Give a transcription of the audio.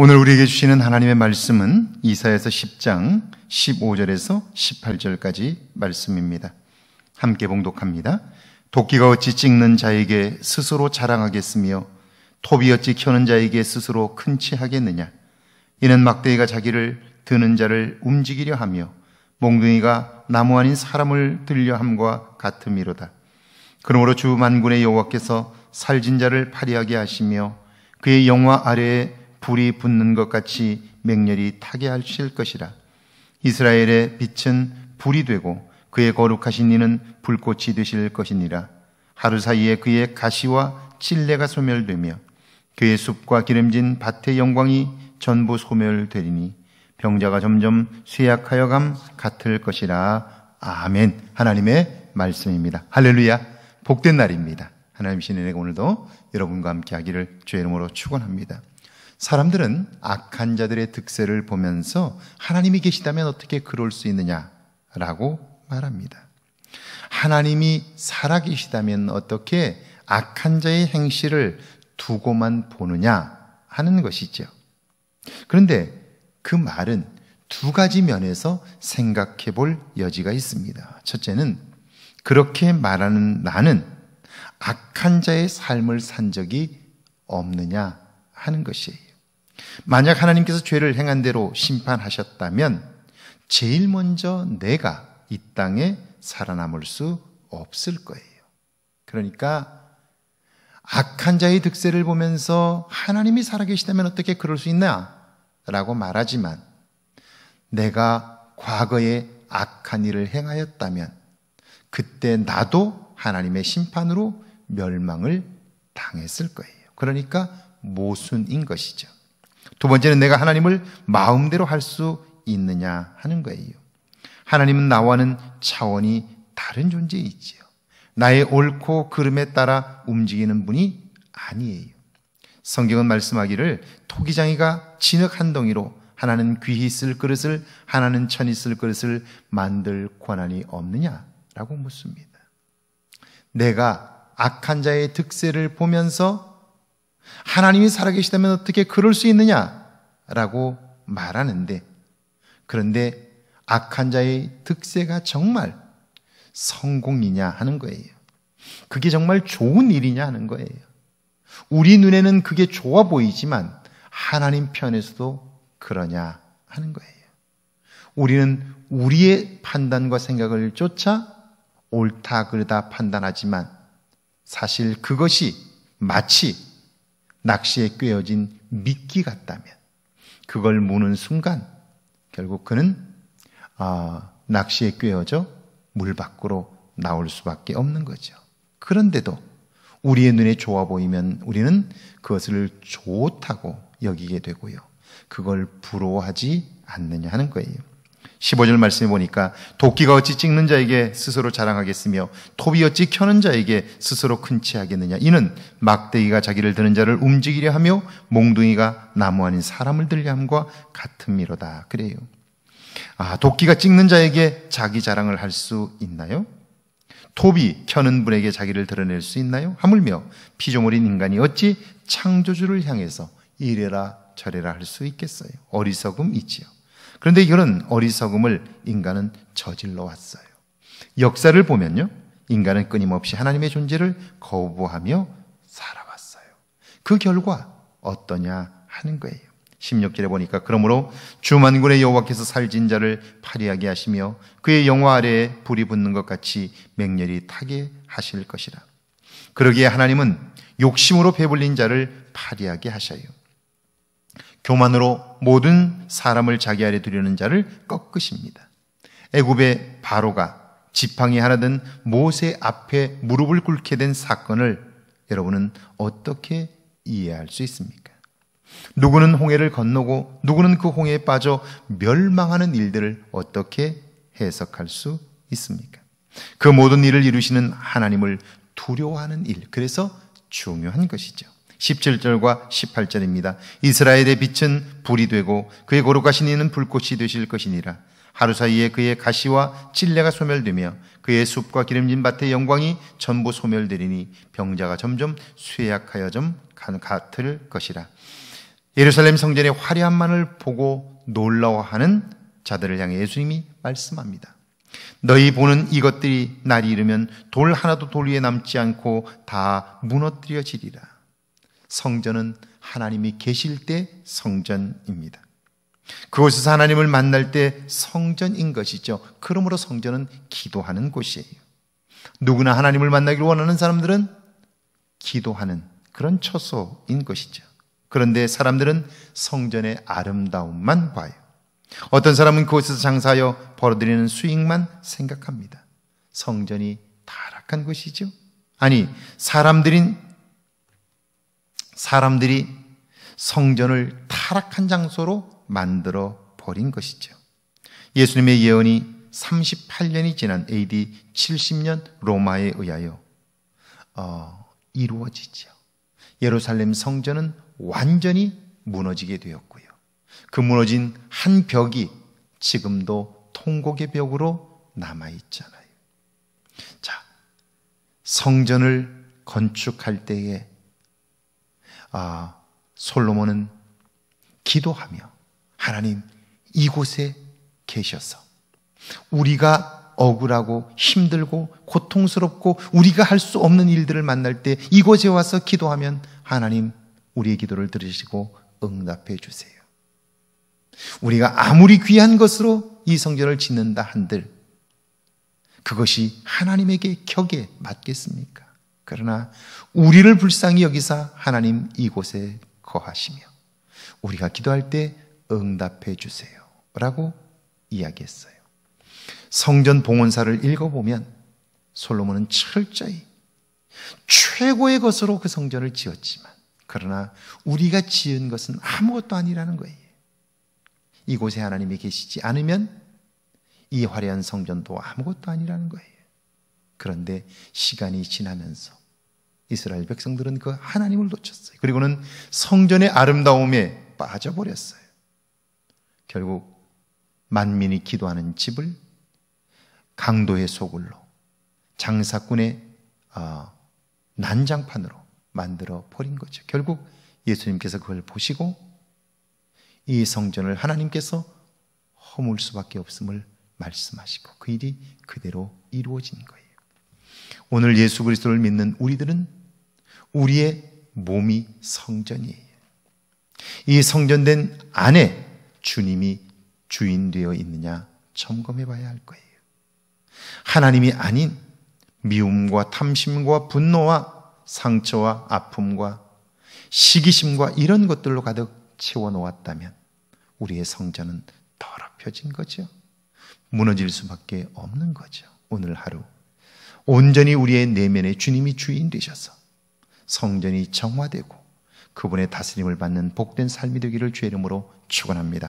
오늘 우리에게 주시는 하나님의 말씀은 이사에서 10장 15절에서 18절까지 말씀입니다. 함께 봉독합니다. 도끼가 어찌 찍는 자에게 스스로 자랑하겠으며 톱이 어찌 켜는 자에게 스스로 큰 치하겠느냐. 이는 막대기가 자기를 드는 자를 움직이려 하며 몽둥이가 나무 아닌 사람을 들려 함과 같음이로다. 그러므로 주 만군의 여호와께서 살진 자를 파리하게 하시며 그의 영화 아래에 불이 붙는 것 같이 맹렬히 타게 하실 것이라. 이스라엘의 빛은 불이 되고 그의 거룩하신 이는 불꽃이 되실 것이니라. 하루 사이에 그의 가시와 찔레가 소멸되며 그의 숲과 기름진 밭의 영광이 전부 소멸되리니 병자가 점점 쇠약하여 감 같을 것이라. 아멘. 하나님의 말씀입니다. 할렐루야. 복된 날입니다. 하나님 신의 오늘도 여러분과 함께 하기를 주의 이름으로 축원합니다. 사람들은 악한 자들의 득세를 보면서 하나님이 계시다면 어떻게 그럴 수 있느냐라고 말합니다. 하나님이 살아계시다면 어떻게 악한 자의 행실을 두고만 보느냐 하는 것이죠. 그런데 그 말은 두 가지 면에서 생각해 볼 여지가 있습니다. 첫째는 그렇게 말하는 나는 악한 자의 삶을 산 적이 없느냐 하는 것이에요. 만약 하나님께서 죄를 행한 대로 심판하셨다면 제일 먼저 내가 이 땅에 살아남을 수 없을 거예요. 그러니까 악한 자의 득세를 보면서 하나님이 살아계시다면 어떻게 그럴 수 있나? 라고 말하지만 내가 과거에 악한 일을 행하였다면 그때 나도 하나님의 심판으로 멸망을 당했을 거예요. 그러니까 모순인 것이죠. 두 번째는 내가 하나님을 마음대로 할 수 있느냐 하는 거예요. 하나님은 나와는 차원이 다른 존재이지요. 나의 옳고 그름에 따라 움직이는 분이 아니에요. 성경은 말씀하기를 토기장이가 진흙 한 덩이로 하나는 귀히 쓸 그릇을 하나는 천이 쓸 그릇을 만들 권한이 없느냐라고 묻습니다. 내가 악한 자의 득세를 보면서 하나님이 살아계시다면 어떻게 그럴 수 있느냐라고 말하는데 그런데 악한 자의 득세가 정말 성공이냐 하는 거예요. 그게 정말 좋은 일이냐 하는 거예요. 우리 눈에는 그게 좋아 보이지만 하나님 편에서도 그러냐 하는 거예요. 우리는 우리의 판단과 생각을 쫓아 옳다 그르다 판단하지만 사실 그것이 마치 낚시에 꿰어진 미끼 같다면 그걸 무는 순간 결국 그는 아, 낚시에 꿰어져 물 밖으로 나올 수밖에 없는 거죠. 그런데도 우리의 눈에 좋아 보이면 우리는 그것을 좋다고 여기게 되고요. 그걸 부러워하지 않느냐 하는 거예요. 15절 말씀에 보니까 도끼가 어찌 찍는 자에게 스스로 자랑하겠으며 톱이 어찌 켜는 자에게 스스로 큰 치하겠느냐 이는 막대기가 자기를 드는 자를 움직이려 하며 몽둥이가 나무 아닌 사람을 들려 함과 같은미로다 그래요. 아, 도끼가 찍는 자에게 자기 자랑을 할 수 있나요? 톱이 켜는 분에게 자기를 드러낼 수 있나요? 하물며 피조물인 인간이 어찌 창조주를 향해서 이래라 저래라 할 수 있겠어요? 어리석음이지요. 그런데 이런 어리석음을 인간은 저질러 왔어요. 역사를 보면요. 인간은 끊임없이 하나님의 존재를 거부하며 살아왔어요. 그 결과 어떠냐 하는 거예요. 16절에 보니까 그러므로 주만군의 여호와께서 살진 자를 파리하게 하시며 그의 영화 아래에 불이 붙는 것 같이 맹렬히 타게 하실 것이라. 그러기에 하나님은 욕심으로 배불린 자를 파리하게 하셔요. 교만으로 모든 사람을 자기 아래 두려는 자를 꺾으십니다. 애굽의 바로가 지팡이 하나 든 모세 앞에 무릎을 꿇게 된 사건을 여러분은 어떻게 이해할 수 있습니까? 누구는 홍해를 건너고 누구는 그 홍해에 빠져 멸망하는 일들을 어떻게 해석할 수 있습니까? 그 모든 일을 이루시는 하나님을 두려워하는 일. 그래서 중요한 것이죠. 17절과 18절입니다. 이스라엘의 빛은 불이 되고 그의 고룩하신 이는 불꽃이 되실 것이니라. 하루 사이에 그의 가시와 찔레가 소멸되며 그의 숲과 기름진 밭의 영광이 전부 소멸되리니 병자가 점점 쇠약하여 좀 같을 것이라. 예루살렘 성전의 화려함만을 보고 놀라워하는 자들을 향해 예수님이 말씀합니다. 너희 보는 이것들이 날이 이르면 돌 하나도 돌 위에 남지 않고 다 무너뜨려지리라. 성전은 하나님이 계실 때 성전입니다. 그곳에서 하나님을 만날 때 성전인 것이죠. 그러므로 성전은 기도하는 곳이에요. 누구나 하나님을 만나기 원하는 사람들은 기도하는 그런 처소인 것이죠. 그런데 사람들은 성전의 아름다움만 봐요. 어떤 사람은 그곳에서 장사하여 벌어들이는 수익만 생각합니다. 성전이 타락한 것이죠. 아니, 사람들인 사람들이 성전을 타락한 장소로 만들어 버린 것이죠. 예수님의 예언이 38년이 지난 AD 70년 로마에 의하여 어, 이루어지죠. 예루살렘 성전은 완전히 무너지게 되었고요. 그 무너진 한 벽이 지금도 통곡의 벽으로 남아 있잖아요. 자, 성전을 건축할 때에 아, 솔로몬은 기도하며 하나님 이곳에 계셔서 우리가 억울하고 힘들고 고통스럽고 우리가 할 수 없는 일들을 만날 때 이곳에 와서 기도하면 하나님 우리의 기도를 들으시고 응답해 주세요. 우리가 아무리 귀한 것으로 이 성전을 짓는다 한들 그것이 하나님에게 격에 맞겠습니까? 그러나 우리를 불쌍히 여기사 하나님 이곳에 거하시며 우리가 기도할 때 응답해 주세요. 라고 이야기했어요. 성전 봉헌사를 읽어보면 솔로몬은 철저히 최고의 것으로 그 성전을 지었지만 그러나 우리가 지은 것은 아무것도 아니라는 거예요. 이곳에 하나님이 계시지 않으면 이 화려한 성전도 아무것도 아니라는 거예요. 그런데 시간이 지나면서 이스라엘 백성들은 그 하나님을 놓쳤어요. 그리고는 성전의 아름다움에 빠져버렸어요. 결국 만민이 기도하는 집을 강도의 소굴로 장사꾼의 어, 난장판으로 만들어 버린 거죠. 결국 예수님께서 그걸 보시고 이 성전을 하나님께서 허물 수밖에 없음을 말씀하시고 그 일이 그대로 이루어진 거예요. 오늘 예수 그리스도를 믿는 우리들은 우리의 몸이 성전이에요. 이 성전된 안에 주님이 주인 되어 있느냐 점검해 봐야 할 거예요. 하나님이 아닌 미움과 탐심과 분노와 상처와 아픔과 시기심과 이런 것들로 가득 채워 놓았다면 우리의 성전은 더럽혀진 거죠. 무너질 수밖에 없는 거죠. 오늘 하루 온전히 우리의 내면에 주님이 주인 되셔서 성전이 정화되고 그분의 다스림을 받는 복된 삶이 되기를 주의 이름으로 축원합니다.